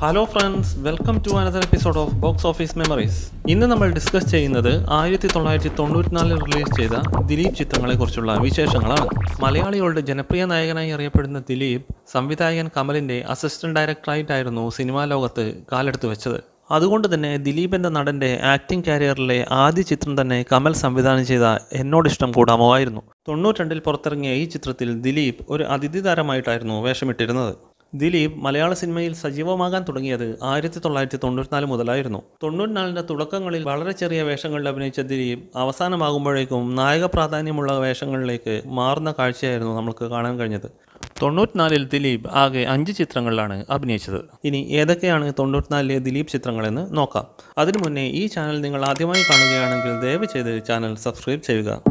hello friends welcome to another episode of box office memories ഇന്ന് നമ്മൾ discuss ചെയ്യുന്നത് ആയിരത്തി തൊള്ളായിരത്തി തൊണ്ണൂറ്റിനാലിൽ റിലീസ് ചെയ്ത ദിലീപ് ചിത്രങ്ങളെക്കുറിച്ചുള്ള വിശേഷങ്ങളാണ് മലയാളികളുടെ ജനപ്രിയ നായകനായി അറിയപ്പെടുന്ന ദിലീപ് സംവിധായകൻ കമലിൻ്റെ അസിസ്റ്റന്റ് ഡയറക്ടറായിട്ടായിരുന്നു സിനിമാ ലോകത്ത് കാലെടുത്തു വെച്ചത് അതുകൊണ്ട് തന്നെ ദിലീപ് എന്ന നടൻ്റെ ആക്ടിംഗ് കരിയറിലെ ആദ്യ ചിത്രം തന്നെ കമൽ സംവിധാനം ചെയ്ത എന്നോടിഷ്ടം കൂടാമോ ആയിരുന്നു തൊണ്ണൂറ്റി രണ്ടിൽ പുറത്തിറങ്ങിയ ഈ ചിത്രത്തിൽ ദിലീപ് ഒരു അതിഥി താരമായിട്ടായിരുന്നു വേഷമിട്ടിരുന്നത് ദിലീപ് മലയാള സിനിമയിൽ സജീവമാകാൻ തുടങ്ങിയത് ആയിരത്തി തൊള്ളായിരത്തി തൊണ്ണൂറ്റിനാല് മുതലായിരുന്നു തൊണ്ണൂറ്റിനാലിൻ്റെ തുടക്കങ്ങളിൽ വളരെ ചെറിയ വേഷങ്ങളിൽ അഭിനയിച്ച ദിലീപ് അവസാനമാകുമ്പോഴേക്കും നായക പ്രാധാന്യമുള്ള വേഷങ്ങളിലേക്ക് മാറുന്ന കാഴ്ചയായിരുന്നു നമ്മൾക്ക് കാണാൻ കഴിഞ്ഞത് തൊണ്ണൂറ്റിനാലിൽ ദിലീപ് ആകെ അഞ്ച് ചിത്രങ്ങളിലാണ് അഭിനയിച്ചത് ഇനി ഏതൊക്കെയാണ് തൊണ്ണൂറ്റിനാലിലെ ദിലീപ് ചിത്രങ്ങളെന്ന് നോക്കാം അതിനു മുന്നേ ഈ ചാനൽ നിങ്ങൾ ആദ്യമായി കാണുകയാണെങ്കിൽ ദയവ് ചെയ്ത് ചാനൽ സബ്സ്ക്രൈബ് ചെയ്യുക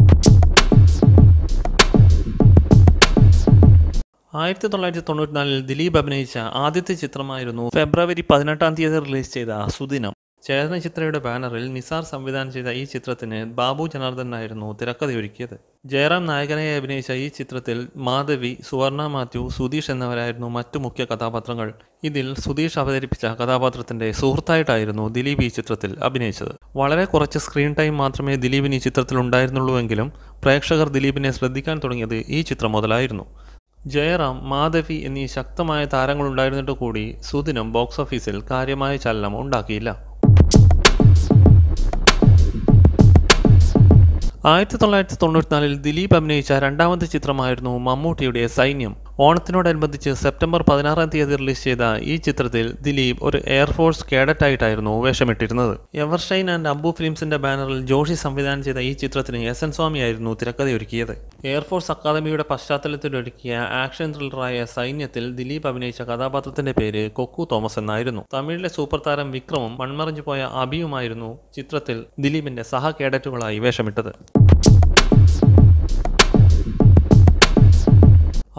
ആയിരത്തി തൊള്ളായിരത്തി തൊണ്ണൂറ്റിനാലിൽ ദിലീപ് അഭിനയിച്ച ആദ്യത്തെ ചിത്രമായിരുന്നു ഫെബ്രുവരി പതിനെട്ടാം തീയതി റിലീസ് ചെയ്ത സുദിനം ചേതന ചിത്രയുടെ ബാനറിൽ നിസാർ സംവിധാനം ചെയ്ത ഈ ചിത്രത്തിന് ബാബു തിരക്കഥ തിരക്കഥയൊരുക്കിയത് ജയറാം നായകനായി അഭിനയിച്ച ഈ ചിത്രത്തിൽ മാധവി സുവർണ മാത്യു സുധീഷ് എന്നിവരായിരുന്നു മറ്റു മുഖ്യ കഥാപാത്രങ്ങൾ ഇതിൽ സുധീഷ് അവതരിപ്പിച്ച കഥാപാത്രത്തിന്റെ സുഹൃത്തായിട്ടായിരുന്നു ദിലീപ് ഈ ചിത്രത്തിൽ അഭിനയിച്ചത് വളരെ കുറച്ച് സ്ക്രീൻ ടൈം മാത്രമേ ദിലീപിന് ഈ ചിത്രത്തിൽ ഉണ്ടായിരുന്നുള്ളൂവെങ്കിലും പ്രേക്ഷകർ ദിലീപിനെ ശ്രദ്ധിക്കാൻ തുടങ്ങിയത് ഈ ചിത്രം മുതലായിരുന്നു ജയറാം മാധവി എന്നീ ശക്തമായ താരങ്ങളുണ്ടായിരുന്നിട്ട് കൂടി സുദിനം ബോക്സ് ഓഫീസിൽ കാര്യമായ ചലനം ഉണ്ടാക്കിയില്ല ആയിരത്തി തൊള്ളായിരത്തി തൊണ്ണൂറ്റിനാലിൽ ദിലീപ് അഭിനയിച്ച രണ്ടാമത്തെ ചിത്രമായിരുന്നു മമ്മൂട്ടിയുടെ സൈന്യം ഓണത്തിനോടനുബന്ധിച്ച് സെപ്റ്റംബർ പതിനാറാം തീയതി റിലീസ് ചെയ്ത ഈ ചിത്രത്തിൽ ദിലീപ് ഒരു എയർഫോഴ്സ് കേഡറ്റായിട്ടായിരുന്നു വേഷമിട്ടിരുന്നത് എവർഷൈൻ ആൻഡ് അബു ഫിലിംസിന്റെ ബാനറിൽ ജോഷി സംവിധാനം ചെയ്ത ഈ ചിത്രത്തിന് എസ് എൻ സ്വാമിയായിരുന്നു തിരക്കഥയൊരുക്കിയത് എയർഫോഴ്സ് അക്കാദമിയുടെ പശ്ചാത്തലത്തിലൊരുക്കിയ ആക്ഷൻ ത്രില്ലറായ സൈന്യത്തിൽ ദിലീപ് അഭിനയിച്ച കഥാപാത്രത്തിന്റെ പേര് കൊക്കു തോമസ് എന്നായിരുന്നു തമിഴിലെ സൂപ്പർ താരം വിക്രമും മൺമറിഞ്ഞു പോയ അബിയുമായിരുന്നു ചിത്രത്തിൽ ദിലീപിന്റെ സഹ കേഡറ്റുകളായി വേഷമിട്ടത്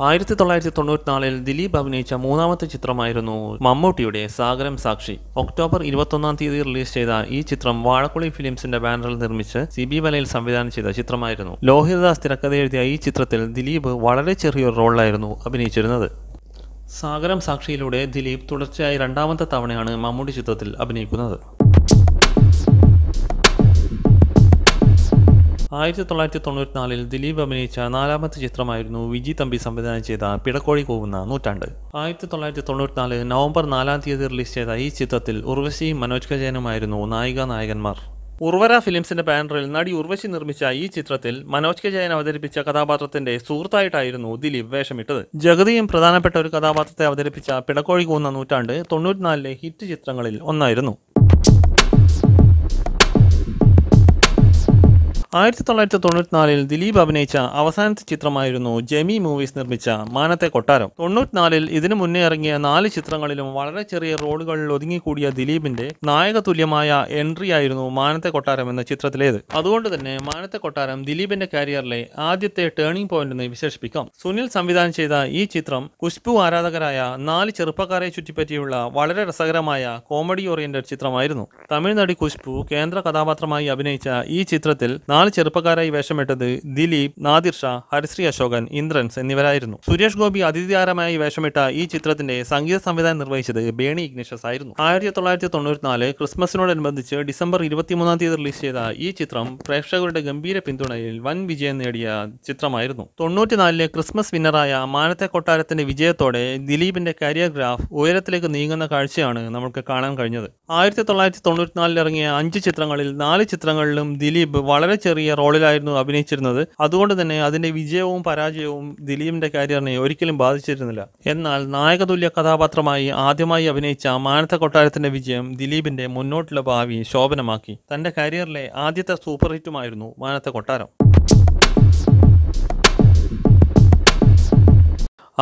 ആയിരത്തി തൊള്ളായിരത്തി തൊണ്ണൂറ്റിനാലിൽ ദിലീപ് അഭിനയിച്ച മൂന്നാമത്തെ ചിത്രമായിരുന്നു മമ്മൂട്ടിയുടെ സാഗരം സാക്ഷി ഒക്ടോബർ ഇരുപത്തൊന്നാം തീയതി റിലീസ് ചെയ്ത ഈ ചിത്രം വാഴക്കുളി ഫിലിംസിന്റെ ബാനറിൽ നിർമ്മിച്ച് സി ബി വലയിൽ സംവിധാനം ചെയ്ത ചിത്രമായിരുന്നു ലോഹിതദാസ് തിരക്കഥ എഴുതിയ ഈ ചിത്രത്തിൽ ദിലീപ് വളരെ ചെറിയൊരു റോളിലായിരുന്നു അഭിനയിച്ചിരുന്നത് സാഗരം സാക്ഷിയിലൂടെ ദിലീപ് തുടർച്ചയായി രണ്ടാമത്തെ തവണയാണ് മമ്മൂട്ടി ചിത്രത്തിൽ അഭിനയിക്കുന്നത് ആയിരത്തി തൊള്ളായിരത്തി തൊണ്ണൂറ്റിനാലിൽ ദിലീപ് അഭിനയിച്ച നാലാമത്തെ ചിത്രമായിരുന്നു വിജി തമ്പി സംവിധാനം ചെയ്ത പിടക്കോഴി കോവുന്ന നൂറ്റാണ്ട് ആയിരത്തി തൊള്ളായിരത്തി തൊണ്ണൂറ്റിനാല് നവംബർ നാലാം തീയതി റിലീസ് ചെയ്ത ഈ ചിത്രത്തിൽ ഉർവശിയും മനോജ് കജയനുമായിരുന്നു നായിക നായകന്മാർ ഉർവര ഫിലിംസിന്റെ ബാനറിൽ നടി ഉർവശി നിർമ്മിച്ച ഈ ചിത്രത്തിൽ മനോജ് കെ ജയൻ അവതരിപ്പിച്ച കഥാപാത്രത്തിന്റെ സുഹൃത്തായിട്ടായിരുന്നു ദിലീപ് വേഷമിട്ടത് ജഗതിയും പ്രധാനപ്പെട്ട ഒരു കഥാപാത്രത്തെ അവതരിപ്പിച്ച പിടക്കോഴി കൂന്ന നൂറ്റാണ്ട് തൊണ്ണൂറ്റിനാലിലെ ഹിറ്റ് ചിത്രങ്ങളിൽ ഒന്നായിരുന്നു ആയിരത്തി തൊള്ളായിരത്തി തൊണ്ണൂറ്റിനാലിൽ ദിലീപ് അഭിനയിച്ച അവസാനത്തെ ചിത്രമായിരുന്നു ജെമി മൂവീസ് നിർമ്മിച്ച മാനത്തെ കൊട്ടാരം തൊണ്ണൂറ്റിനാലിൽ ഇതിനു മുന്നേ ഇറങ്ങിയ നാല് ചിത്രങ്ങളിലും വളരെ ചെറിയ റോളുകളിൽ ഒതുങ്ങിക്കൂടിയ ദിലീപിന്റെ നായക തുല്യമായ എൻട്രി ആയിരുന്നു മാനത്തെ കൊട്ടാരം എന്ന ചിത്രത്തിലേത് അതുകൊണ്ട് തന്നെ മാനത്തെ കൊട്ടാരം ദിലീപിന്റെ കരിയറിലെ ആദ്യത്തെ ടേണിംഗ് പോയിന്റ് എന്ന് വിശേഷിപ്പിക്കാം സുനിൽ സംവിധാനം ചെയ്ത ഈ ചിത്രം കുഷ്പു ആരാധകരായ നാല് ചെറുപ്പക്കാരെ ചുറ്റിപ്പറ്റിയുള്ള വളരെ രസകരമായ കോമഡി ഓറിയന്റഡ് ചിത്രമായിരുന്നു തമിഴ്നടി കുഷ്പു കേന്ദ്ര കഥാപാത്രമായി അഭിനയിച്ച ഈ ചിത്രത്തിൽ നാല് നാല് ചെറുപ്പക്കാരായി വേഷമിട്ടത് ദിലീപ് നാദിർ ഷാ ഹരിശ്രീ അശോകൻ ഇന്ദ്രൻസ് എന്നിവരായിരുന്നു സുരേഷ് ഗോപി അതിഥിയാരമായി വേഷമിട്ട ഈ ചിത്രത്തിന്റെ സംഗീത സംവിധാനം നിർവഹിച്ചത് ബേണി ഇഗ്നിഷസ് ആയിരുന്നു ആയിരത്തി തൊള്ളായിരത്തി തൊണ്ണൂറ്റിനാല് ക്രിസ്മസിനോടനുബന്ധിച്ച് ഡിസംബർ ഇരുപത്തിമൂന്നാം തീയതി റിലീസ് ചെയ്ത ഈ ചിത്രം പ്രേക്ഷകരുടെ ഗംഭീര പിന്തുണയിൽ വൻ വിജയം നേടിയ ചിത്രമായിരുന്നു തൊണ്ണൂറ്റിനാലിലെ ക്രിസ്മസ് വിന്നറായ മാനത്തെ കൊട്ടാരത്തിന്റെ വിജയത്തോടെ ദിലീപിന്റെ കരിയർ ഗ്രാഫ് ഉയരത്തിലേക്ക് നീങ്ങുന്ന കാഴ്ചയാണ് നമുക്ക് കാണാൻ കഴിഞ്ഞത് ആയിരത്തി തൊള്ളായിരത്തി തൊണ്ണൂറ്റിനാലിൽ ഇറങ്ങിയ അഞ്ച് ചിത്രങ്ങളിൽ നാല് ചിത്രങ്ങളിലും ദിലീപ് വളരെ ചെറിയ ചെറിയ റോളിലായിരുന്നു അഭിനയിച്ചിരുന്നത് അതുകൊണ്ട് തന്നെ അതിന്റെ വിജയവും പരാജയവും ദിലീപിന്റെ കരിയറിനെ ഒരിക്കലും ബാധിച്ചിരുന്നില്ല എന്നാൽ നായകതുല്യ കഥാപാത്രമായി ആദ്യമായി അഭിനയിച്ച മാനത്ത കൊട്ടാരത്തിന്റെ വിജയം ദിലീപിന്റെ മുന്നോട്ടുള്ള ഭാവി ശോഭനമാക്കി തന്റെ കരിയറിലെ ആദ്യത്തെ സൂപ്പർ ഹിറ്റുമായിരുന്നു മാനത്ത കൊട്ടാരം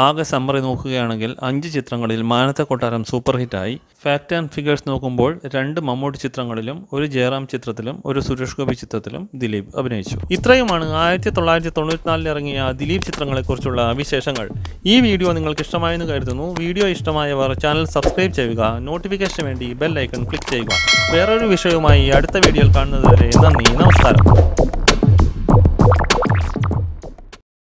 ആകെ സമ്മറി നോക്കുകയാണെങ്കിൽ അഞ്ച് ചിത്രങ്ങളിൽ മാനത്തെ കൊട്ടാരം സൂപ്പർ ഹിറ്റായി ഫാക്ട് ആൻഡ് ഫിഗേഴ്സ് നോക്കുമ്പോൾ രണ്ട് മമ്മൂട്ടി ചിത്രങ്ങളിലും ഒരു ജയറാം ചിത്രത്തിലും ഒരു സുരേഷ് ഗോപി ചിത്രത്തിലും ദിലീപ് അഭിനയിച്ചു ഇത്രയുമാണ് ആയിരത്തി തൊള്ളായിരത്തി തൊണ്ണൂറ്റിനാലിൽ ഇറങ്ങിയ ദിലീപ് ചിത്രങ്ങളെക്കുറിച്ചുള്ള വിശേഷങ്ങൾ ഈ വീഡിയോ നിങ്ങൾക്ക് ഇഷ്ടമായെന്ന് കരുതുന്നു വീഡിയോ ഇഷ്ടമായവർ ചാനൽ സബ്സ്ക്രൈബ് ചെയ്യുക നോട്ടിഫിക്കേഷന് വേണ്ടി ബെൽ ഐക്കൺ ക്ലിക്ക് ചെയ്യുക വേറൊരു വിഷയവുമായി അടുത്ത വീഡിയോയിൽ കാണുന്നതുവരെ നന്ദി നമസ്കാരം